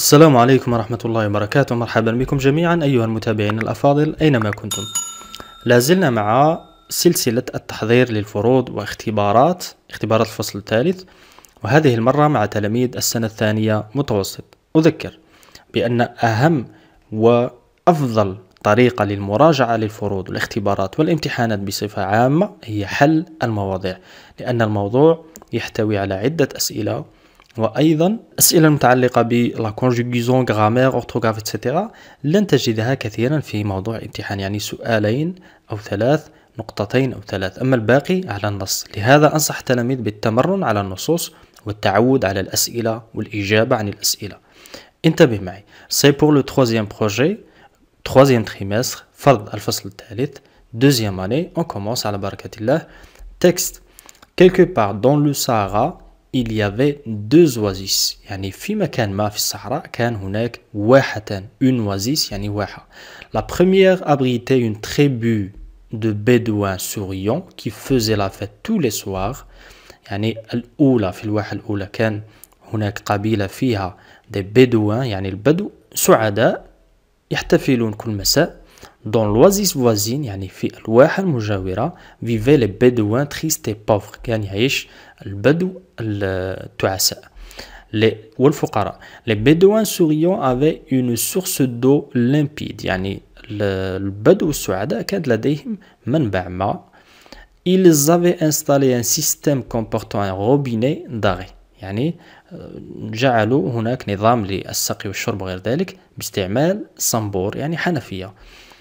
السلام عليكم ورحمة الله وبركاته مرحبا بكم جميعا أيها المتابعين الأفاضل أينما كنتم لازلنا مع سلسلة التحضير للفروض واختبارات اختبارات الفصل الثالث وهذه المرة مع تلاميذ السنة الثانية متوسط أذكر بأن أهم وأفضل طريقة للمراجعة للفروض والاختبارات والامتحانات بصفة عامة هي حل المواضيع لأن الموضوع يحتوي على عدة أسئلة وأيضا أسئلة متعلقة بلا كونجوغيزون غرامير أورثوغراف ايتترا لن تجدها كثيرا في موضوع امتحان يعني سؤالين أو ثلاث نقطتين أو ثلاث أما الباقي على النص لهذا أنصح التلاميذ بالتمرن على النصوص والتعود على الأسئلة والإجابة عن الأسئلة انتبه معي سي بور لو تروزيام بروجي تروزيام تريمستر فرض الفصل الثالث دوزيام اني اون كومونس على بركة الله تكست quelque part dans le Sahara il y avait deux oasis يعني في مكان ما في الصحراء كان هناك واحة une oasis يعني واحة la première abritait une tribu de bédouins souriants qui faisait la fête tous les soirs يعني الأولى في الواحة الأولى كان هناك قبيلة فيها des bédouins يعني البدو سعداء يحتفلون كل مساء دون لوازيس فوازين يعني في الواحة المجاورة فيفي لي بيدوان تخيست اي بوفر كان يعيش البدو التعساء لي والفقراء لي بيدوان سوغيون افي اون سورس دو ليمبيد يعني البدو السعداء كان لديهم منبع ما ils avaient installé un système comportant un robinet d'arrêt يعني جعلوا هناك نظام للسقي والشرب غير ذلك باستعمال صنبور يعني حنفيه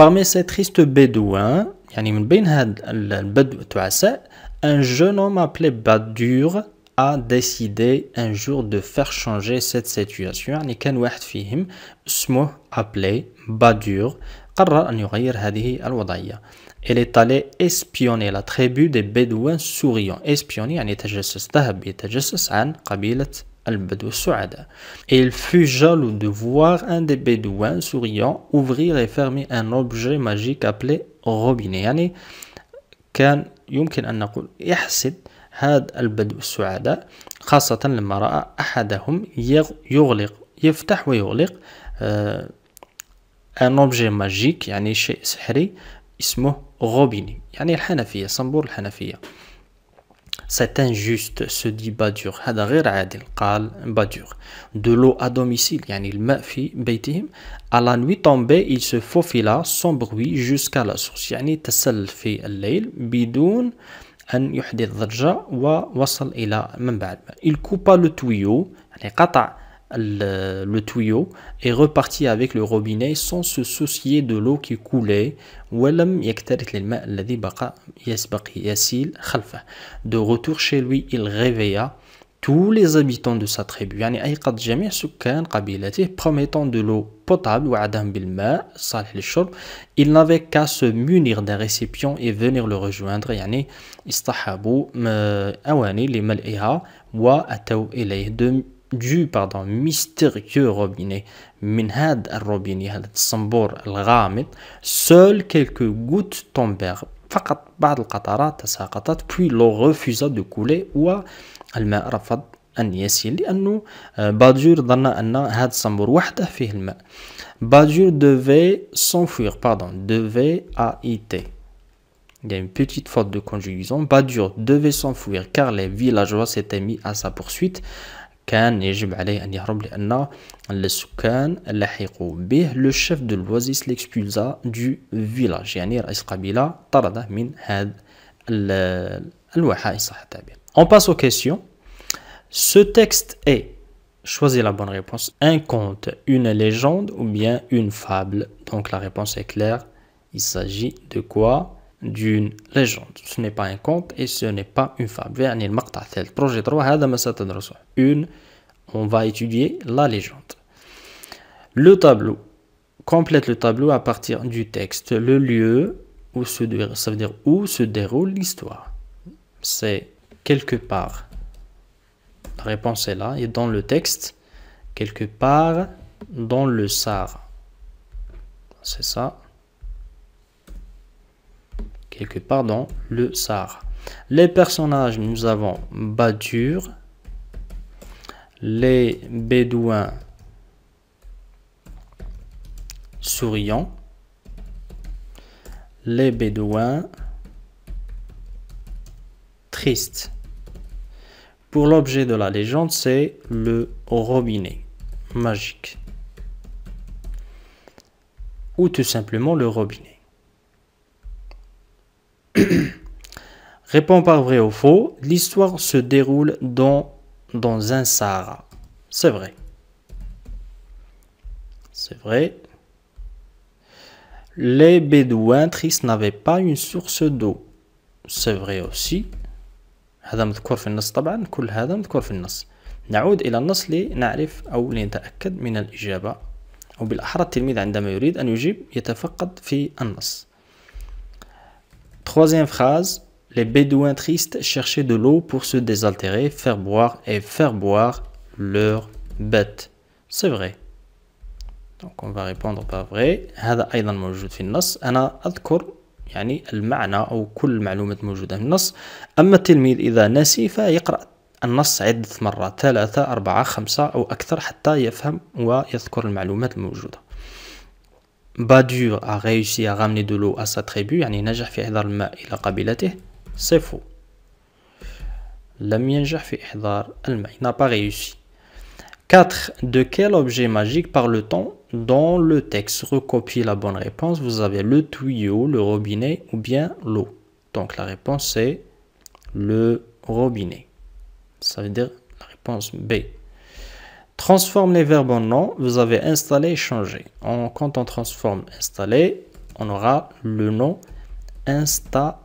Parmi ces tristes bédouins, un jeune homme appelé Badur a décidé un jour de faire changer cette situation. يعني كان واحد فيهم اسمه appelé Badur قرر أن يغير هذه الوضعية. Elle est allée espionner la tribu des Bédouins souriants. Espionner يعني تجسس ذهب يتجسس عن قبيلة السعداء il fut jaloux de voir un des bédouins souriant ouvrir et fermer un objet magique appelé robinet. يعني كان يمكن أن نقول يحسد هذا البدو السعداء خاصة لما رأى أحدهم يغلق يفتح ويغلق ان اوبجي ماجيك يعني شيء سحري اسمه غوبيني يعني الحنفية صنبور الحنفية C'est injuste se dit Badur. هذا Adil, Kal Badur. De l'eau à domicile, يعني الماء في بيتهم. À la nuit tombée, il se faufila sans bruit jusqu'à la source. يعني تسل في leil Bidoun, An Yuhdi ضجة Wa Wassal ila الماء. Il coupa le tuyau, يعني قطع le, tuyau et repartit avec le robinet sans se soucier de l'eau qui coulait de retour chez lui il réveilla tous les habitants de sa tribu promettant de l'eau potable il n'avait qu'à se munir d'un récipient et venir le rejoindre du pardon mystérieux robinet minhad هذا robinet هذا al rahmet seules quelques gouttes tombèrent فقط بعض القطرات تساقطت puis l'eau refusa de couler والماء رفض أن يسيل لأنه بادجور ظن ان هذا الصنبور وحده فيه الماء بادجور devait s'enfuir pardon devait AIT Il y a une petite faute de conjugaison. Badur devait s'enfuir car les villageois s'étaient mis à sa poursuite. On passe aux questions. Ce texte est, choisis la bonne réponse, un conte, une légende ou bien une fable. Donc la réponse est claire. Il s'agit de quoi d'une légende. Ce n'est pas un conte et ce n'est pas une fable. 3 Une, on va étudier la légende. Le tableau. Complète le tableau à partir du texte. Le lieu, où se, ça veut dire où se déroule l'histoire. C'est quelque part. La réponse est là. Et dans le texte, quelque part dans le sar C'est ça, que pardon le sar Les personnages, nous avons Badur, les Bédouins souriants, les Bédouins tristes. Pour l'objet de la légende, c'est le robinet magique. Ou tout simplement le robinet. Réponds par vrai ou faux. L'histoire se déroule dans, dans un Sahara. C'est vrai. C'est vrai. Les Bédouins tristes n'avaient pas une source d'eau. C'est vrai aussi. هذا مذكور في النص طبعا كل هذا مذكور في النص نعود إلى النص لنعرف أو لنتأكد من الإجابة أو بالأحرى التلميذ عندما يريد أن يجيب يتفقد في النص Troisième phrase, les Bédouins tristes cherchaient de l'eau pour se désaltérer, faire boire et faire boire leurs bêtes. C'est vrai. Donc on va répondre par vrai. هذا أيضا موجود في النص. أنا أذكر يعني المعنى أو كل المعلومات موجودة في النص. أما التلميذ إذا نسي فيقرأ النص عدة مرات ثلاثة أربعة خمسة أو أكثر حتى يفهم ويذكر المعلومات الموجودة. Badur a réussi à ramener de l'eau à sa tribu, يعني نجح في إحضار c'est faux. il n'a pas réussi. 4. De quel objet magique parle-t-on dans le texte Recopiez la bonne réponse. Vous avez le tuyau, le robinet ou bien l'eau. Donc la réponse est le robinet. Ça veut dire la réponse B. Transforme les verbes en nom, vous avez installé et changé. quand on transforme installé, on aura le nom insta,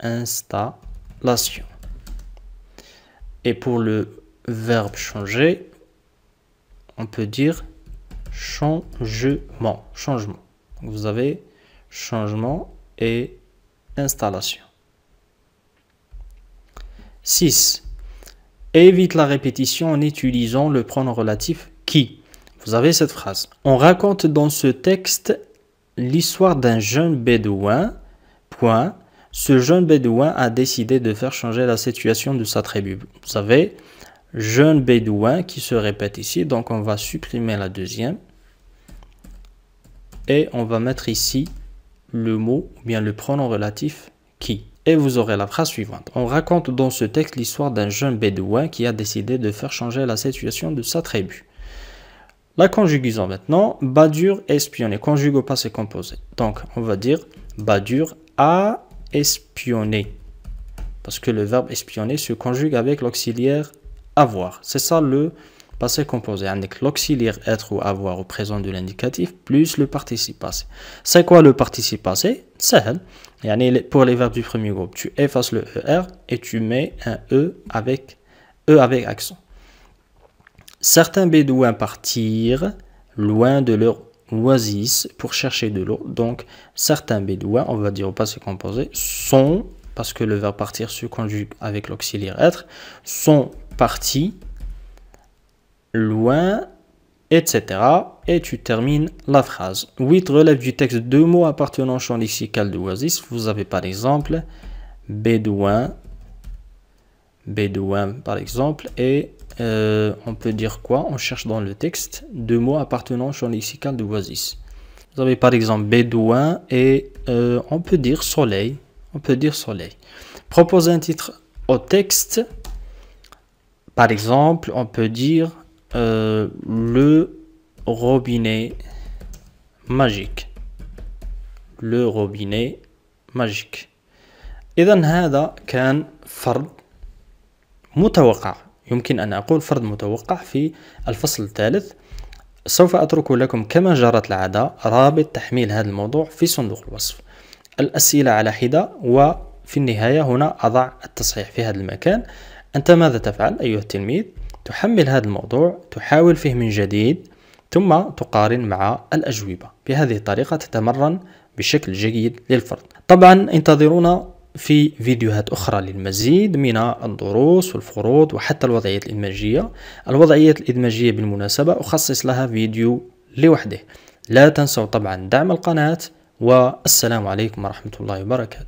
installation. Et pour le verbe changer, on peut dire changement. Changement. Vous avez changement et installation. 6. Évite la répétition en utilisant le pronom relatif qui. Vous avez cette phrase. On raconte dans ce texte l'histoire d'un jeune bédouin. Point. Ce jeune bédouin a décidé de faire changer la situation de sa tribu. Vous savez, jeune bédouin qui se répète ici. Donc on va supprimer la deuxième. Et on va mettre ici le mot ou bien le pronom relatif qui vous aurez la phrase suivante. On raconte dans ce texte l'histoire d'un jeune bédouin qui a décidé de faire changer la situation de sa tribu. La conjugaison maintenant, Badur espionné, conjugue au passé composé. Donc on va dire Badur a espionné. Parce que le verbe espionner se conjugue avec l'auxiliaire avoir. C'est ça le passé composé. Avec l'auxiliaire être ou avoir au présent de l'indicatif plus le participe passé. C'est quoi le participe passé c'est. يعني pour les verbes du premier groupe tu effaces le er et tu mets un e avec e avec accent certains bédouins partirent loin de leur oasis pour chercher de l'eau donc certains bédouins on va dire au passé composé sont parce que le verbe partir se conjugue avec l'auxiliaire être sont partis loin etc. Et tu termines la phrase. 8 relève du texte deux mots appartenant au champ lexical de Oasis. Vous avez par exemple bédouin, bédouin par exemple, et euh, on peut dire quoi On cherche dans le texte deux mots appartenant au champ lexical de Oasis. Vous avez par exemple bédouin et euh, on peut dire soleil. On peut dire soleil. proposer un titre au texte. Par exemple, on peut dire euh, le robinet magique le robinet magique إذا هذا كان فرض متوقع يمكن أن أقول فرض متوقع في الفصل الثالث سوف أترك لكم كما جرت العادة رابط تحميل هذا الموضوع في صندوق الوصف الأسئلة على حدة وفي النهاية هنا أضع التصحيح في هذا المكان أنت ماذا تفعل أيها التلميذ؟ تحمل هذا الموضوع تحاول فيه من جديد ثم تقارن مع الأجوبة بهذه الطريقة تتمرن بشكل جيد للفرد طبعا انتظرونا في فيديوهات أخرى للمزيد من الدروس والفروض وحتى الوضعيات الإدماجية الوضعيات الإدماجية بالمناسبة أخصص لها فيديو لوحده لا تنسوا طبعا دعم القناة والسلام عليكم ورحمة الله وبركاته